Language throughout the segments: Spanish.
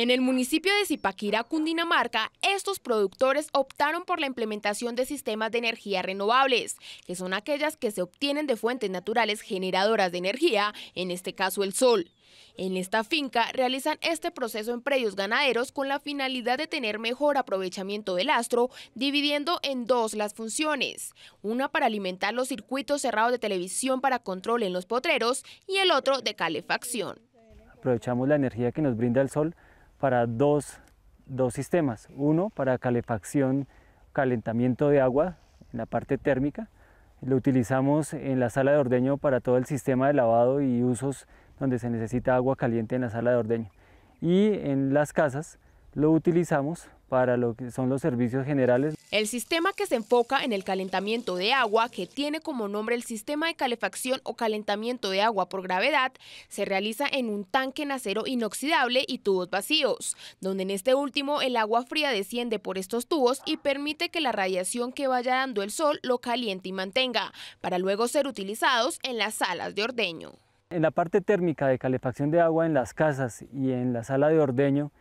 En el municipio de Zipaquira, Cundinamarca, estos productores optaron por la implementación de sistemas de energía renovables, que son aquellas que se obtienen de fuentes naturales generadoras de energía, en este caso el sol. En esta finca realizan este proceso en predios ganaderos con la finalidad de tener mejor aprovechamiento del astro, dividiendo en dos las funciones, una para alimentar los circuitos cerrados de televisión para control en los potreros y el otro de calefacción. Aprovechamos la energía que nos brinda el sol para dos, dos sistemas. Uno para calefacción, calentamiento de agua en la parte térmica. Lo utilizamos en la sala de ordeño para todo el sistema de lavado y usos donde se necesita agua caliente en la sala de ordeño. Y en las casas lo utilizamos para lo que son los servicios generales. El sistema que se enfoca en el calentamiento de agua, que tiene como nombre el sistema de calefacción o calentamiento de agua por gravedad, se realiza en un tanque en acero inoxidable y tubos vacíos, donde en este último el agua fría desciende por estos tubos y permite que la radiación que vaya dando el sol lo caliente y mantenga, para luego ser utilizados en las salas de ordeño. En la parte térmica de calefacción de agua en las casas y en la sala de ordeño,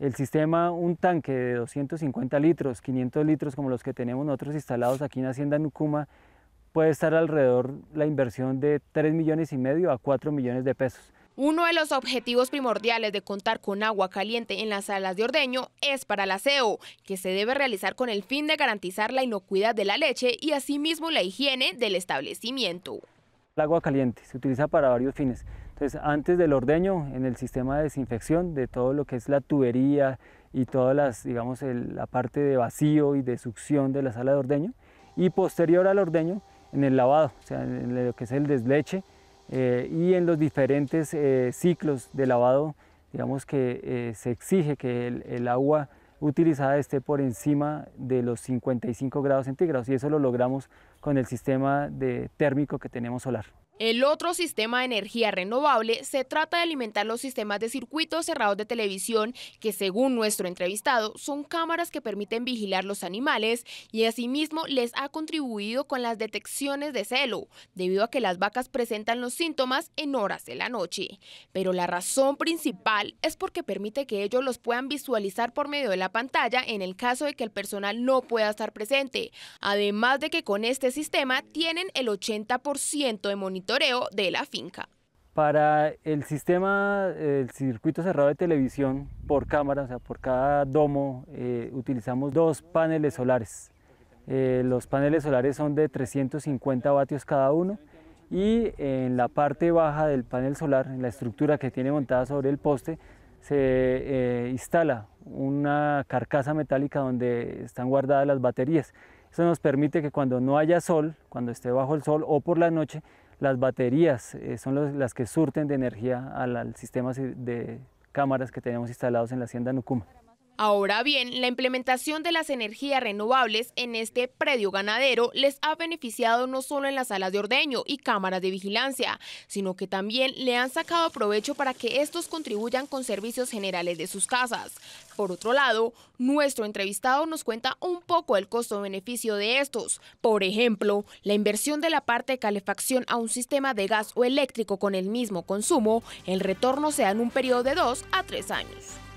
el sistema, un tanque de 250 litros, 500 litros como los que tenemos nosotros instalados aquí en Hacienda Nucuma, puede estar alrededor la inversión de 3 millones y medio a 4 millones de pesos. Uno de los objetivos primordiales de contar con agua caliente en las salas de ordeño es para el aseo, que se debe realizar con el fin de garantizar la inocuidad de la leche y asimismo la higiene del establecimiento el agua caliente, se utiliza para varios fines. Entonces, antes del ordeño, en el sistema de desinfección de todo lo que es la tubería y todas las, digamos, la parte de vacío y de succión de la sala de ordeño, y posterior al ordeño, en el lavado, o sea, en lo que es el desleche eh, y en los diferentes eh, ciclos de lavado, digamos que eh, se exige que el, el agua utilizada esté por encima de los 55 grados centígrados y eso lo logramos con el sistema de térmico que tenemos solar. El otro sistema de energía renovable se trata de alimentar los sistemas de circuitos cerrados de televisión que según nuestro entrevistado son cámaras que permiten vigilar los animales y asimismo les ha contribuido con las detecciones de celo, debido a que las vacas presentan los síntomas en horas de la noche. Pero la razón principal es porque permite que ellos los puedan visualizar por medio de la pantalla en el caso de que el personal no pueda estar presente, además de que con este sistema tienen el 80% de monitoreo de la finca. Para el sistema, el circuito cerrado de televisión por cámara, o sea, por cada domo, eh, utilizamos dos paneles solares. Eh, los paneles solares son de 350 vatios cada uno y en la parte baja del panel solar, en la estructura que tiene montada sobre el poste, se eh, instala una carcasa metálica donde están guardadas las baterías. Eso nos permite que cuando no haya sol, cuando esté bajo el sol o por la noche, las baterías eh, son las que surten de energía al, al sistema de cámaras que tenemos instalados en la hacienda Nucuma. Ahora bien, la implementación de las energías renovables en este predio ganadero les ha beneficiado no solo en las salas de ordeño y cámaras de vigilancia, sino que también le han sacado provecho para que estos contribuyan con servicios generales de sus casas. Por otro lado, nuestro entrevistado nos cuenta un poco el costo-beneficio de estos. Por ejemplo, la inversión de la parte de calefacción a un sistema de gas o eléctrico con el mismo consumo, el retorno sea en un periodo de dos a tres años.